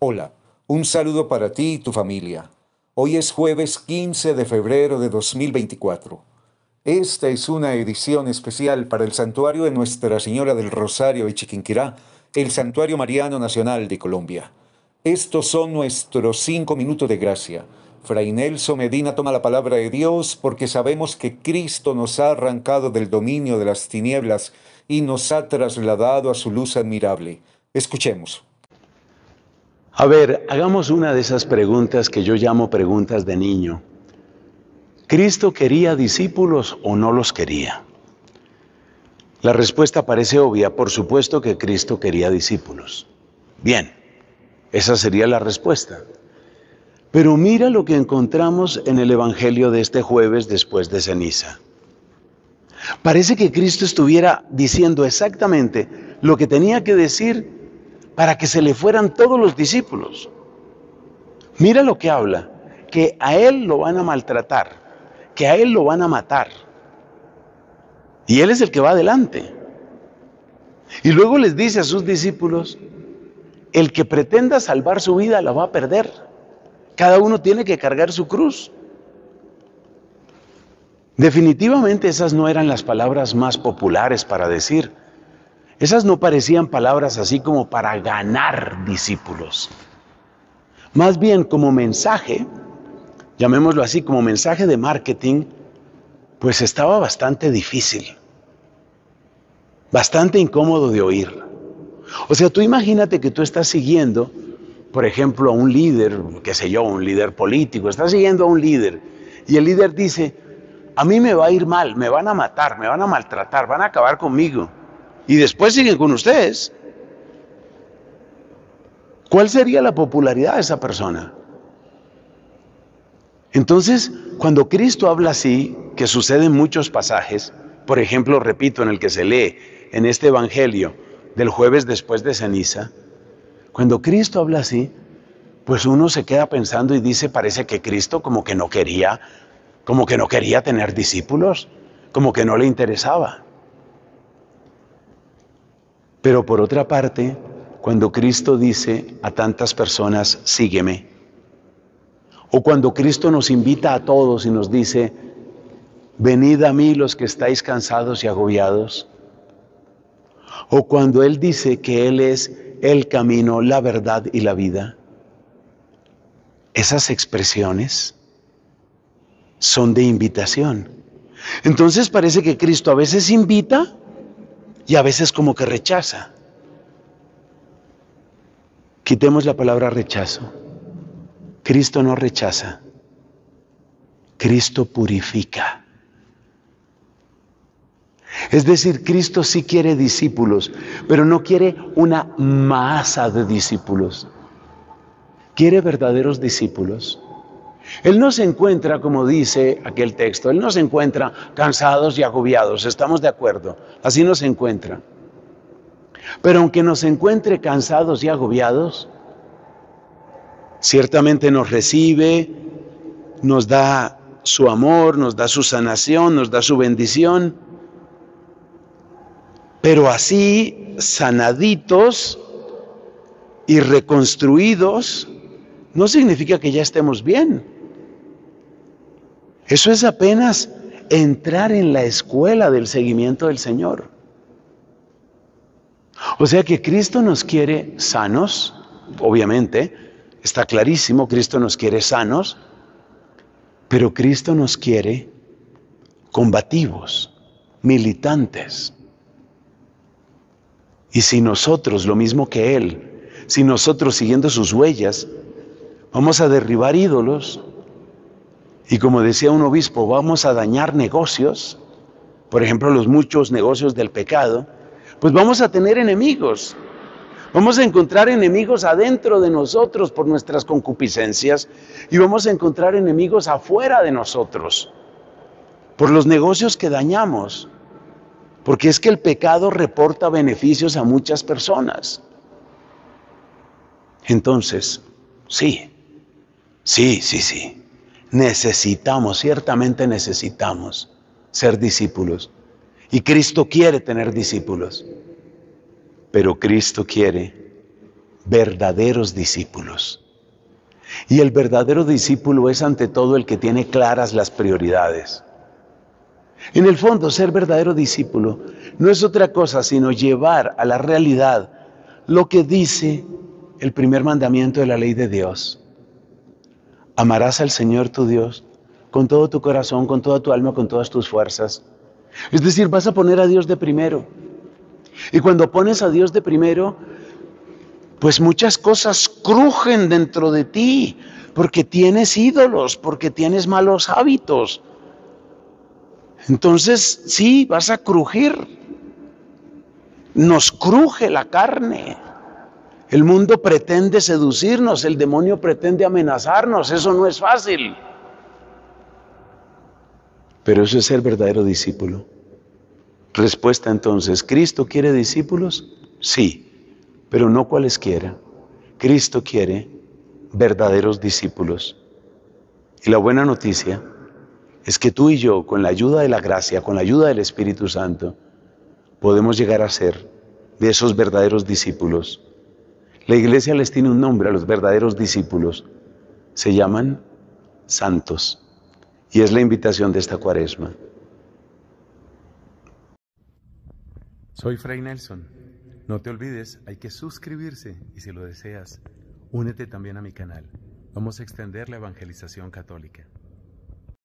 Hola, un saludo para ti y tu familia. Hoy es jueves 15 de febrero de 2024. Esta es una edición especial para el Santuario de Nuestra Señora del Rosario de Chiquinquirá, el Santuario Mariano Nacional de Colombia. Estos son nuestros cinco minutos de gracia. Fray Nelson Medina toma la palabra de Dios porque sabemos que Cristo nos ha arrancado del dominio de las tinieblas y nos ha trasladado a su luz admirable. Escuchemos. A ver, hagamos una de esas preguntas que yo llamo preguntas de niño. ¿Cristo quería discípulos o no los quería? La respuesta parece obvia, por supuesto que Cristo quería discípulos. Bien, esa sería la respuesta. Pero mira lo que encontramos en el Evangelio de este jueves después de ceniza. Parece que Cristo estuviera diciendo exactamente lo que tenía que decir para que se le fueran todos los discípulos. Mira lo que habla, que a él lo van a maltratar, que a él lo van a matar. Y él es el que va adelante. Y luego les dice a sus discípulos, el que pretenda salvar su vida la va a perder. Cada uno tiene que cargar su cruz. Definitivamente esas no eran las palabras más populares para decir, esas no parecían palabras así como para ganar discípulos. Más bien como mensaje, llamémoslo así, como mensaje de marketing, pues estaba bastante difícil, bastante incómodo de oír. O sea, tú imagínate que tú estás siguiendo, por ejemplo, a un líder, qué sé yo, un líder político, estás siguiendo a un líder y el líder dice, a mí me va a ir mal, me van a matar, me van a maltratar, van a acabar conmigo y después siguen con ustedes. ¿Cuál sería la popularidad de esa persona? Entonces, cuando Cristo habla así, que sucede en muchos pasajes, por ejemplo, repito, en el que se lee en este Evangelio del jueves después de ceniza, cuando Cristo habla así, pues uno se queda pensando y dice, parece que Cristo como que no quería, como que no quería tener discípulos, como que no le interesaba. Pero por otra parte, cuando Cristo dice a tantas personas, sígueme, o cuando Cristo nos invita a todos y nos dice, venid a mí los que estáis cansados y agobiados, o cuando Él dice que Él es el camino, la verdad y la vida, esas expresiones son de invitación. Entonces parece que Cristo a veces invita y a veces como que rechaza. Quitemos la palabra rechazo. Cristo no rechaza. Cristo purifica. Es decir, Cristo sí quiere discípulos, pero no quiere una masa de discípulos. Quiere verdaderos discípulos él no se encuentra, como dice aquel texto, Él no se encuentra cansados y agobiados, estamos de acuerdo, así nos encuentra. Pero aunque nos encuentre cansados y agobiados, ciertamente nos recibe, nos da su amor, nos da su sanación, nos da su bendición, pero así sanaditos y reconstruidos, no significa que ya estemos bien. Eso es apenas entrar en la escuela del seguimiento del Señor. O sea que Cristo nos quiere sanos, obviamente, está clarísimo, Cristo nos quiere sanos, pero Cristo nos quiere combativos, militantes. Y si nosotros, lo mismo que Él, si nosotros siguiendo sus huellas, vamos a derribar ídolos, y como decía un obispo, vamos a dañar negocios, por ejemplo, los muchos negocios del pecado, pues vamos a tener enemigos. Vamos a encontrar enemigos adentro de nosotros por nuestras concupiscencias y vamos a encontrar enemigos afuera de nosotros por los negocios que dañamos. Porque es que el pecado reporta beneficios a muchas personas. Entonces, sí, sí, sí, sí necesitamos, ciertamente necesitamos ser discípulos. Y Cristo quiere tener discípulos, pero Cristo quiere verdaderos discípulos. Y el verdadero discípulo es ante todo el que tiene claras las prioridades. En el fondo, ser verdadero discípulo no es otra cosa sino llevar a la realidad lo que dice el primer mandamiento de la ley de Dios. Amarás al Señor tu Dios con todo tu corazón, con toda tu alma, con todas tus fuerzas. Es decir, vas a poner a Dios de primero. Y cuando pones a Dios de primero, pues muchas cosas crujen dentro de ti, porque tienes ídolos, porque tienes malos hábitos. Entonces, sí, vas a crujir. Nos cruje la carne. El mundo pretende seducirnos, el demonio pretende amenazarnos, eso no es fácil. Pero eso es ser verdadero discípulo. Respuesta entonces, ¿Cristo quiere discípulos? Sí, pero no cualesquiera. Cristo quiere verdaderos discípulos. Y la buena noticia es que tú y yo, con la ayuda de la gracia, con la ayuda del Espíritu Santo, podemos llegar a ser de esos verdaderos discípulos. La iglesia les tiene un nombre a los verdaderos discípulos. Se llaman santos. Y es la invitación de esta cuaresma. Soy Fray Nelson. No te olvides, hay que suscribirse y si lo deseas, únete también a mi canal. Vamos a extender la evangelización católica.